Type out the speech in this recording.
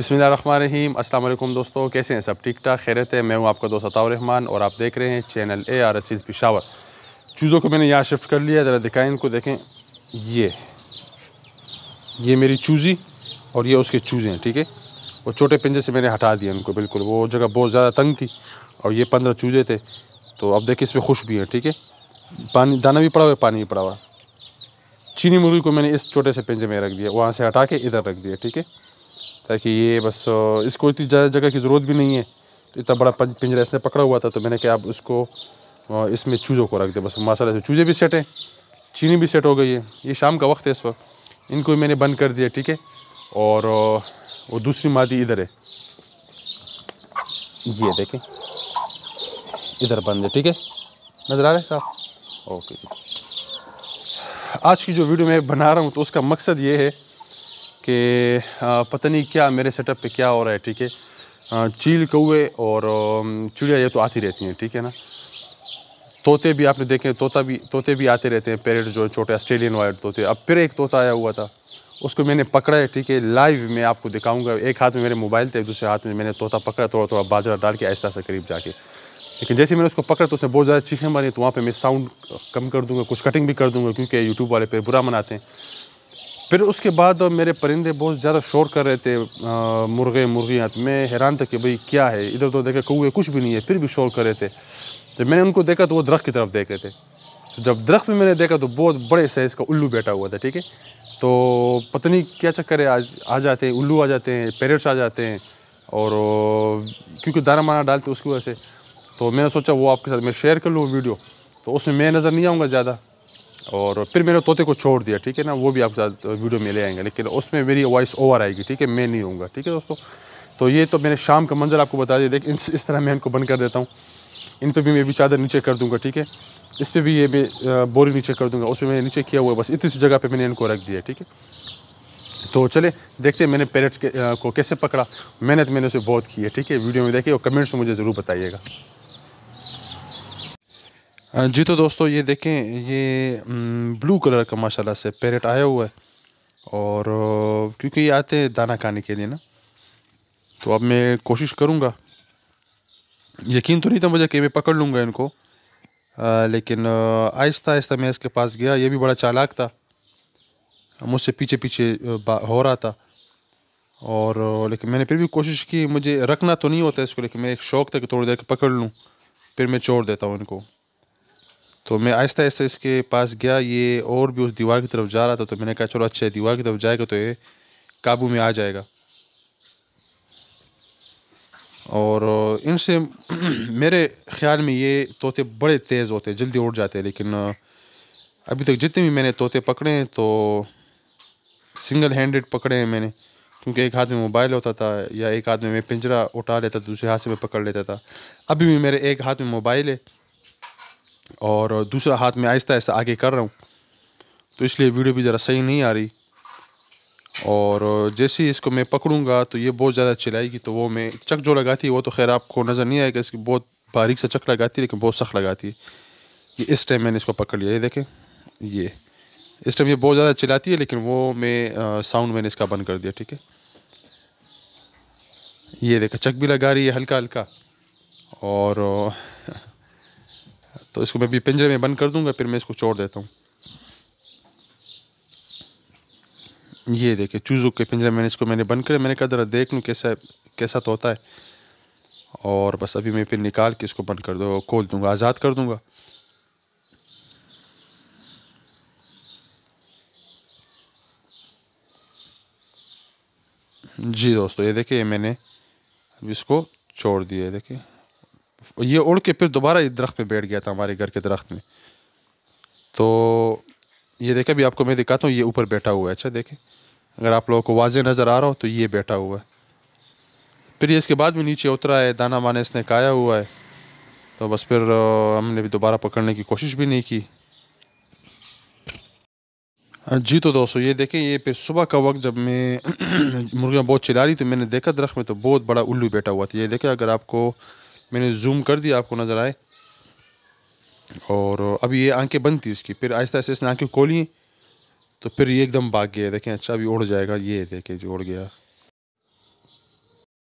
अस्सलाम असल दोस्तों कैसे हैं सब ठीक ठाक खैरत है मैं हूं आपका दोस्त अताउर रहमान और आप देख रहे हैं channel A R S Peshawar चूज़ों को मैंने यहाँ शिफ्ट कर लिया ज़रा दिखाएं इनको देखें ये ये मेरी चूज़ी और ये उसके चूज़े हैं ठीक है और छोटे पिंजे से मैंने हटा दिया उनको बिल्कुल वो जगह बहुत ज़्यादा तंग थी और ये पंद्रह चूजे थे तो अब देखिए इसमें खुश भी है ठीक है पानी दाना भी पड़ा हुआ है पानी भी पड़ा हुआ चीनी मुर्गी को मैंने इस छोटे से पिंजे में रख दिया वहाँ से हटा के इधर रख दिया ठीक है ताकि ये बस इसको इतनी ज़्यादा जगह की ज़रूरत भी नहीं है तो इतना बड़ा पिंजरा इसने पकड़ा हुआ था तो मैंने कहा आप उसको इसमें चूज़ों को रख दे बस माशा से चूज़े भी सेट हैं चीनी भी सेट हो गई है ये शाम का वक्त है इस वक्त इनको मैंने बंद कर दिया ठीक है और वो दूसरी मादी इधर है ये देखें इधर बंद है ठीक है नज़र आ रहा है साहब ओके जी आज की जो वीडियो मैं बना रहा हूँ तो उसका मकसद ये है कि पता नहीं क्या मेरे सेटअप पे क्या हो रहा है ठीक है चील कौए और चिड़िया ये तो आती रहती हैं ठीक है ना तोते भी आपने देखे तोता भी तोते भी आते रहते हैं पेरेट जो छोटे ऑस्ट्रेलियन वाइट तोते अब फिर एक तोता आया हुआ था उसको मैंने पकड़ा है ठीक है लाइव मैं आपको दिखाऊंगा एक हाथ में मेरे मोबाइल थे दूसरे हाथ में मैंने तोता पकड़ा थोड़ा थोड़ा बाजरा डाल के आहिस्ता से करीब जाके लेकिन जैसे मैंने उसको पकड़ा तो उसने बहुत ज़्यादा चीखें मारी तो वहाँ पर मैं साउंड कम कर दूँगा कुछ कटिंग भी कर दूँगा क्योंकि यूट्यूब वाले पे बुरा मनाते हैं फिर उसके बाद मेरे परिंदे बहुत ज़्यादा शोर कर रहे थे मुर्गे मुर्गियाँ तो मैं हैरान था कि भाई क्या है इधर तो देखे कौए कुछ भी नहीं है फिर भी शोर कर रहे थे तो मैंने उनको देखा तो वो दरख्त की तरफ देख रहे थे तो जब दरख्त में मैंने देखा तो बहुत बड़े साइज़ का उल्लू बैठा हुआ था ठीक है तो पता नहीं क्या चक्कर है आज आ जाते हैं उल्लू आ जाते हैं पैरट्स आ जाते हैं और क्योंकि दाना माना डालते उसकी वजह से तो मैंने सोचा वो आपके साथ मैं शेयर कर लूँ वीडियो तो उसमें मैं नज़र नहीं आऊँगा ज़्यादा और फिर मैंने तोते को छोड़ दिया ठीक है ना वो भी आप साथ वीडियो में ले आएंगे लेकिन उसमें मेरी वॉइस ओवर आएगी ठीक है मैं नहीं हूँगा ठीक है दोस्तों तो ये तो मैंने शाम का मंजर आपको बता दिया देख इस तरह मैं इनको बंद कर देता हूँ इन पर भी मैं भी चादर नीचे कर दूँगा ठीक है इस पर भी ये मैं बोरी नीचे कर दूँगा उस पर मैंने नीचे किया हुआ है बस इतनी सी जगह पर मैंने इनको रख दिया ठीक है तो चले देखते हैं मैंने पेरेंट्स को कैसे पकड़ा मेहनत मैंने उसे बहुत की है ठीक है वीडियो में देखिए और कमेंट्स में मुझे ज़रूर बताइएगा जी तो दोस्तों ये देखें ये ब्लू कलर का माशाल्लाह से पैरेट आया हुआ है और क्योंकि ये आते हैं दाना खाने के लिए ना तो अब मैं कोशिश करूँगा यकीन तो नहीं था मुझे कि मैं पकड़ लूँगा इनको आ, लेकिन आहिस्ता आहिस्ता मैं इसके पास गया ये भी बड़ा चालाक था मुझसे पीछे पीछे हो रहा था और लेकिन मैंने फिर भी कोशिश की मुझे रखना तो नहीं होता इसको लेकिन मैं एक शौक़ था कि थोड़ी देर के पकड़ लूँ फिर मैं छोड़ देता हूँ इनको तो मैं आहिस्ता आहिस्ता इसके पास गया ये और भी उस दीवार की तरफ जा रहा था तो मैंने कहा चलो अच्छा दीवार की तरफ जाएगा तो ये काबू में आ जाएगा और इनसे मेरे ख्याल में ये तोते बड़े तेज़ होते जल्दी उड़ जाते लेकिन अभी तक जितने भी मैंने तोते पकड़े हैं तो सिंगल हैंडेड पकड़े हैं मैंने क्योंकि एक हाथ में मोबाइल होता था या एक हाथ में मैं पिंजरा उठा लेता दूसरे हाथ से मैं पकड़ लेता था अभी भी मेरे एक हाथ में मोबाइल है और दूसरा हाथ में आहिस्ता आहिस्ता आगे कर रहा हूँ तो इसलिए वीडियो भी ज़रा सही नहीं आ रही और जैसे ही इसको मैं पकड़ूंगा तो ये बहुत ज़्यादा चिल्लाएगी तो वो मैं चक जो लगाती है वो तो खैर आपको नज़र नहीं आएगा इसकी बहुत बारीक से चक लगाती है लेकिन बहुत सख्त लगाती है ये इस टाइम मैंने इसको पकड़ लिया ये देखें ये इस टाइम ये बहुत ज़्यादा चिल्लाती है लेकिन वो मैं साउंड मैंने इसका बंद कर दिया ठीक है ये देखें चक भी लगा रही है हल्का हल्का और तो इसको मैं भी पिंजरे में बंद कर दूंगा फिर मैं इसको छोड़ देता हूँ ये देखिए चूज़ों के पिंजरे मैंने इसको मैंने बंद कर मैंने कहा ज़रा देख लूँ कैसा कैसा तो होता है और बस अभी मैं फिर निकाल के इसको बंद कर दो खोल दूँगा आज़ाद कर दूँगा जी दोस्तों ये देखिए मैंने इसको छोड़ दिया देखिए ये उड़ के फिर दोबारा इस दरख्त पे बैठ गया था हमारे घर के दरख्त में तो ये देखें भी आपको मैं दिखाता हूँ ये ऊपर बैठा हुआ है अच्छा देखें अगर आप लोगों को वाज नज़र आ रहा हो तो ये बैठा हुआ है फिर ये इसके बाद भी नीचे उतरा है दाना वाना इसने खाया हुआ है तो बस फिर हमने भी दोबारा पकड़ने की कोशिश भी नहीं की जी तो दोस्तों ये देखें ये फिर सुबह का वक्त जब मैं मुर्गियाँ बहुत चिल्ला रही तो मैंने देखा दरख्त में तो बहुत बड़ा उल्लू बैठा हुआ था ये देखें अगर आपको मैंने जूम कर दिया आपको नज़र आए और अभी ये आंखें बंद थी इसकी फिर आहिस्ता आहिस्ता इसने आंखें खोली तो फिर ये एकदम भाग गया देखें अच्छा अभी उड़ जाएगा ये देखें जो उड़ गया